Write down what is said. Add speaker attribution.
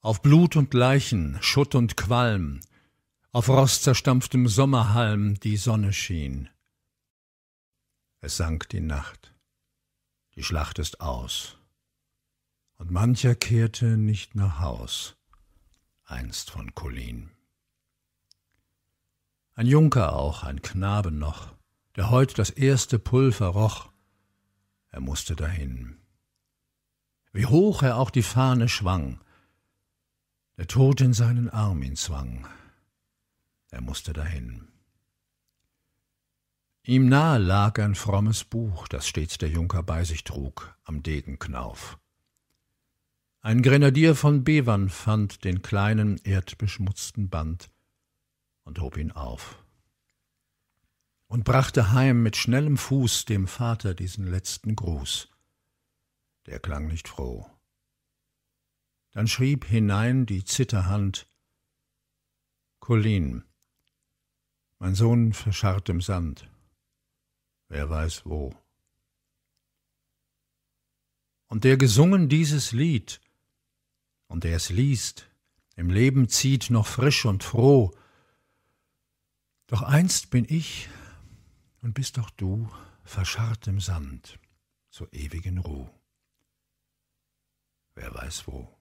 Speaker 1: Auf Blut und Leichen, Schutt und Qualm, auf rostzerstampftem Sommerhalm die Sonne schien. Es sank die Nacht, die Schlacht ist aus, und mancher kehrte nicht nach Haus, einst von Colin. Ein Junker auch, ein Knabe noch, der heut das erste Pulver roch, er mußte dahin. Wie hoch er auch die Fahne schwang, der Tod in seinen Arm ihn zwang. Er musste dahin. Ihm nahe lag ein frommes Buch, das stets der Junker bei sich trug, am Degenknauf. Ein Grenadier von Bevern fand den kleinen, erdbeschmutzten Band und hob ihn auf und brachte heim mit schnellem Fuß dem Vater diesen letzten Gruß. Der klang nicht froh dann schrieb hinein die Zitterhand Colin. Mein Sohn verscharrt im Sand. Wer weiß wo. Und der gesungen dieses Lied, und der es liest, im Leben zieht noch frisch und froh. Doch einst bin ich und bist auch du verscharrt im Sand zur ewigen Ruhe. Wer weiß wo.